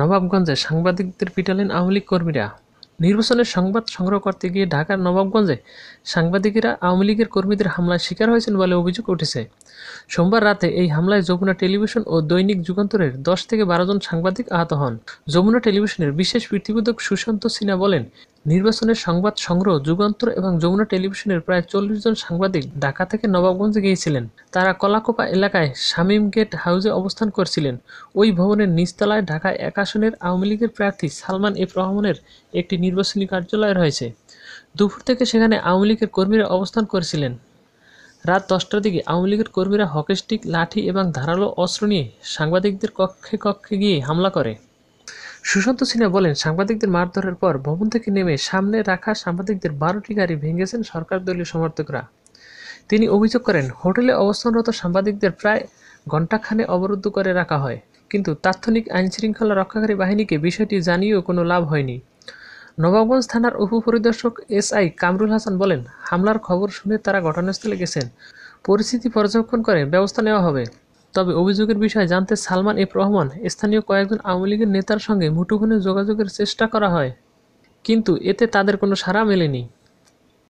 নবাবগঞ্জে সাংবাদিকদের পিটালেন আওয়ামী লীগ কর্মীরা নির্বাচনের সংবাদ সংগ্রহ করতে গিয়ে ঢাকার নবাবগঞ্জে সাংবাদিকেরা আওয়ামী লীগের কর্মীদের হামলার শিকার হয়েছেন বলে অভিযোগ উঠেছে সোমবার রাতে এই হামলায় যমুনা টেলিভিশন ও দৈনিক যুগান্তরের দশ থেকে বারো জন সাংবাদিক আহত হন যমুনা টেলিভিশনের বিশেষ পৃথিবীদক সুশান্ত সিনহা বলেন নির্বাচনের সংবাদ সংগ্রহ যুগান্তর এবং যমুনা টেলিভিশনের প্রায় চল্লিশ জন সাংবাদিক ঢাকা থেকে নবাবগঞ্জে গিয়েছিলেন তারা কলাকোপা এলাকায় শামীম গেট হাউসে অবস্থান করছিলেন ওই ভবনের নিচতলায় ঢাকায় এক আসনের আওয়ামী লীগের প্রার্থী সালমান এফ রহমানের একটি নির্বাচনী কার্যালয় রয়েছে দুপুর থেকে সেখানে আওয়ামী লীগের কর্মীরা অবস্থান করছিলেন রাত দশটার দিকে আওয়ামী লীগের কর্মীরা হকেস্টিক লাঠি এবং ধারালো অস্ত্র নিয়ে সাংবাদিকদের কক্ষে কক্ষে গিয়ে হামলা করে সুশান্ত সিনহা বলেন সাংবাদিকদের মারধরের পর ভবন থেকে নেমে সামনে রাখা সাংবাদিকদের বারোটি গাড়ি ভেঙেছেন সরকার দলীয় সমর্থকরা তিনি অভিযোগ করেন হোটেলে অবস্থানরত সাংবাদিকদের প্রায় ঘণ্টাখানে অবরুদ্ধ করে রাখা হয় কিন্তু তাৎক্ষণিক আইনশৃঙ্খলা রক্ষাকারী বাহিনীকে বিষয়টি জানিয়েও কোনো লাভ হয়নি নবাবগঞ্জ থানার উপপরিদর্শক এসআই কামরুল হাসান বলেন হামলার খবর শুনে তারা ঘটনাস্থলে গেছেন পরিস্থিতি পর্যবেক্ষণ করে ব্যবস্থা নেওয়া হবে তবে অভিযোগের বিষয়ে জানতে সালমান এফ রহমান স্থানীয় কয়েকজন আওয়ামী লীগের নেতার সঙ্গে মুঠোফোনে যোগাযোগের চেষ্টা করা হয় কিন্তু এতে তাদের কোনো সাড়া মেলেনি